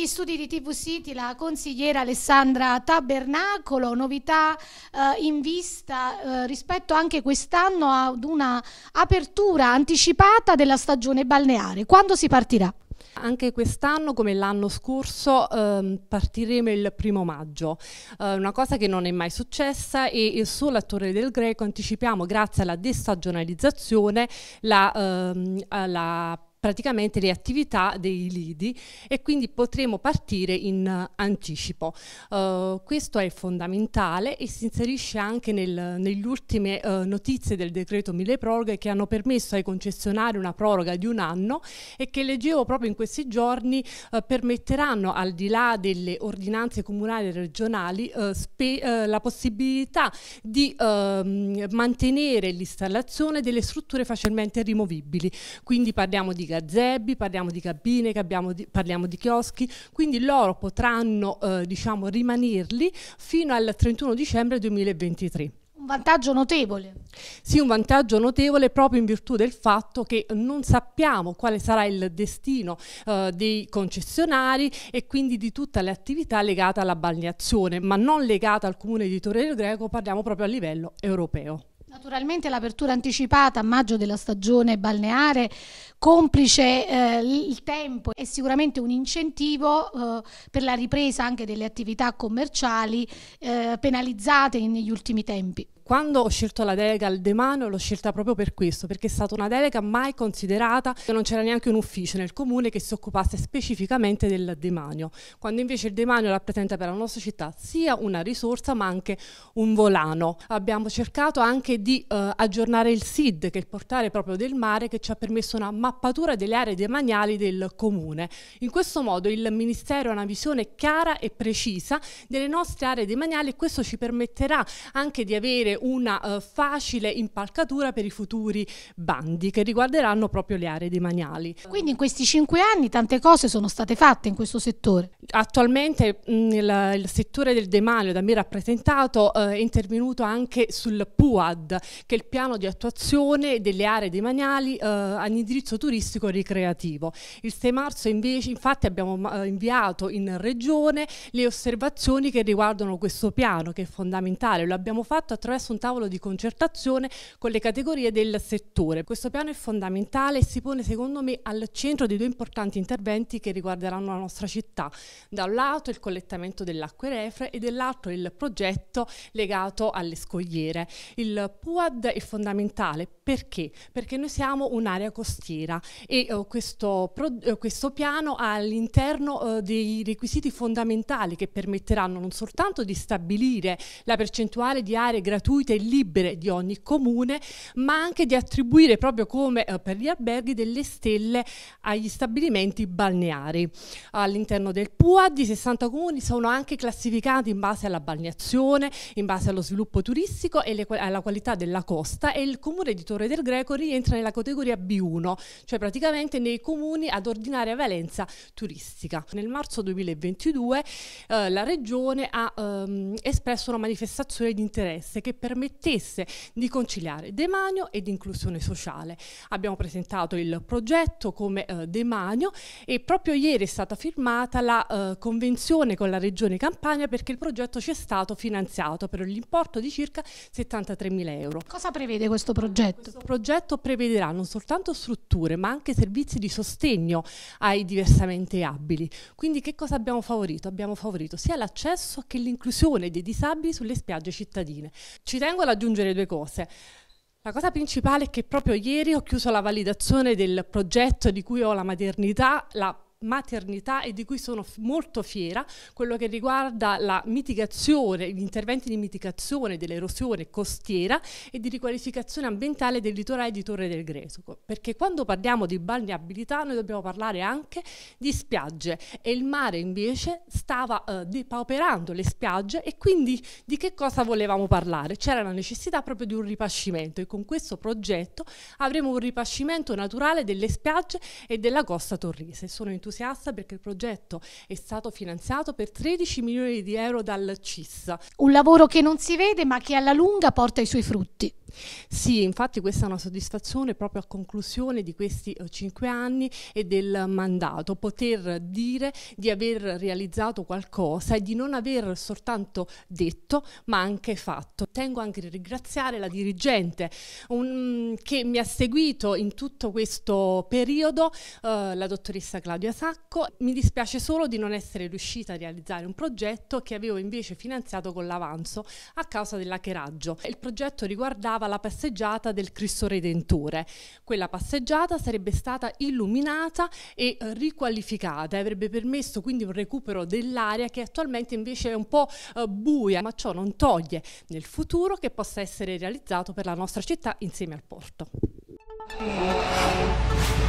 dagli studi di TV City la consigliera Alessandra Tabernacolo, novità eh, in vista eh, rispetto anche quest'anno ad una apertura anticipata della stagione balneare. Quando si partirà? Anche quest'anno, come l'anno scorso, ehm, partiremo il primo maggio, eh, una cosa che non è mai successa e solo a Torre del greco anticipiamo, grazie alla destagionalizzazione, la, ehm, la praticamente le attività dei lidi e quindi potremo partire in eh, anticipo. Uh, questo è fondamentale e si inserisce anche nel, negli ultime uh, notizie del decreto mille proroghe che hanno permesso ai concessionari una proroga di un anno e che leggevo proprio in questi giorni uh, permetteranno al di là delle ordinanze comunali e regionali la possibilità di ehm, mantenere l'installazione delle strutture facilmente rimovibili. Quindi parliamo di gazebi, parliamo di cabine, di, parliamo di chioschi, quindi loro potranno eh, diciamo, rimanerli fino al 31 dicembre 2023. Un vantaggio notevole. Sì, un vantaggio notevole proprio in virtù del fatto che non sappiamo quale sarà il destino eh, dei concessionari e quindi di tutta l'attività legata alla balneazione, ma non legata al comune di Torrello Greco, parliamo proprio a livello europeo. Naturalmente l'apertura anticipata a maggio della stagione balneare, complice eh, il tempo, è sicuramente un incentivo eh, per la ripresa anche delle attività commerciali eh, penalizzate negli ultimi tempi. Quando ho scelto la delega al demano l'ho scelta proprio per questo, perché è stata una delega mai considerata, non c'era neanche un ufficio nel comune che si occupasse specificamente del demanio, quando invece il demanio rappresenta per la nostra città sia una risorsa ma anche un volano. Abbiamo cercato anche di eh, aggiornare il SID, che è il portale proprio del mare, che ci ha permesso una mappatura delle aree demaniali del comune. In questo modo il Ministero ha una visione chiara e precisa delle nostre aree demaniali e questo ci permetterà anche di avere una uh, facile impalcatura per i futuri bandi che riguarderanno proprio le aree demaniali. Quindi in questi cinque anni tante cose sono state fatte in questo settore? Attualmente mh, mm, il, il, settore del demanio da me rappresentato uh, è intervenuto anche sul PUAD che è il piano di attuazione delle aree demaniali uh, eh, ad indirizzo turistico ricreativo. Il 6 marzo invece infatti abbiamo inviato in regione le osservazioni che riguardano questo piano che è fondamentale, lo abbiamo fatto attraverso presso un tavolo di concertazione con le categorie del settore. Questo piano è fondamentale e si pone secondo me al centro di due importanti interventi che riguarderanno la nostra città. Da un lato il collettamento dell'acqua e refre e dall'altro il progetto legato alle scogliere. Il PUAD è fondamentale perché? Perché noi siamo un'area costiera e eh, questo, pro, eh, questo, piano ha all'interno eh, dei requisiti fondamentali che permetteranno non soltanto di stabilire la percentuale di aree gratuite e libere di ogni comune, ma anche di attribuire, proprio come eh, per gli alberghi, delle stelle agli stabilimenti balneari. All'interno del PUAD i 60 comuni sono anche classificati in base alla balneazione, in base allo sviluppo turistico e le, alla qualità della costa e il comune di Torino Torre del Greco rientra nella categoria B1, cioè praticamente nei comuni ad ordinaria valenza turistica. Nel marzo 2022 eh, la Regione ha ehm, espresso una manifestazione di interesse che permettesse di conciliare demanio ed inclusione sociale. Abbiamo presentato il progetto come eh, demanio e proprio ieri è stata firmata la eh, convenzione con la Regione Campania perché il progetto ci è stato finanziato per l'importo di circa 73 mila euro. Cosa prevede questo progetto? questo progetto prevederà non soltanto strutture ma anche servizi di sostegno ai diversamente abili. Quindi che cosa abbiamo favorito? Abbiamo favorito sia l'accesso che l'inclusione dei disabili sulle spiagge cittadine. Ci tengo ad aggiungere due cose. La cosa principale è che proprio ieri ho chiuso la validazione del progetto di cui ho la maternità, la maternità e di cui sono f- molto fiera, quello che riguarda la mitigazione, gli interventi di mitigazione dell'erosione costiera e di riqualificazione ambientale del litorale di Torre del Gresuco, perché quando parliamo di balneabilità noi dobbiamo parlare anche di spiagge e il mare invece stava eh, depauperando le spiagge e quindi di che cosa volevamo parlare? C'era la necessità proprio di un ripascimento e con questo progetto avremo un ripascimento naturale delle spiagge e della costa torrese. Sono in entusiasta perché il progetto è stato finanziato per 13 milioni di euro dal CIS. Un lavoro che non si vede ma che alla lunga porta i suoi frutti. Sì, infatti questa è una soddisfazione proprio a conclusione di questi eh, cinque anni e del mandato, poter dire di aver realizzato qualcosa e di non aver soltanto detto ma anche fatto. Tengo anche a ringraziare la dirigente un, che mi ha seguito in tutto questo periodo, eh, la dottoressa Claudia Sacco. Mi dispiace solo di non essere riuscita a realizzare un progetto che avevo invece finanziato con l'avanzo a causa dell'acheraggio. Il progetto riguardava ricordava la passeggiata del Cristo Redentore. Quella passeggiata sarebbe stata illuminata e eh, riqualificata e avrebbe permesso quindi un recupero dell'area che attualmente invece è un po' eh, buia, ma ciò non toglie nel futuro che possa essere realizzato per la nostra città insieme al porto.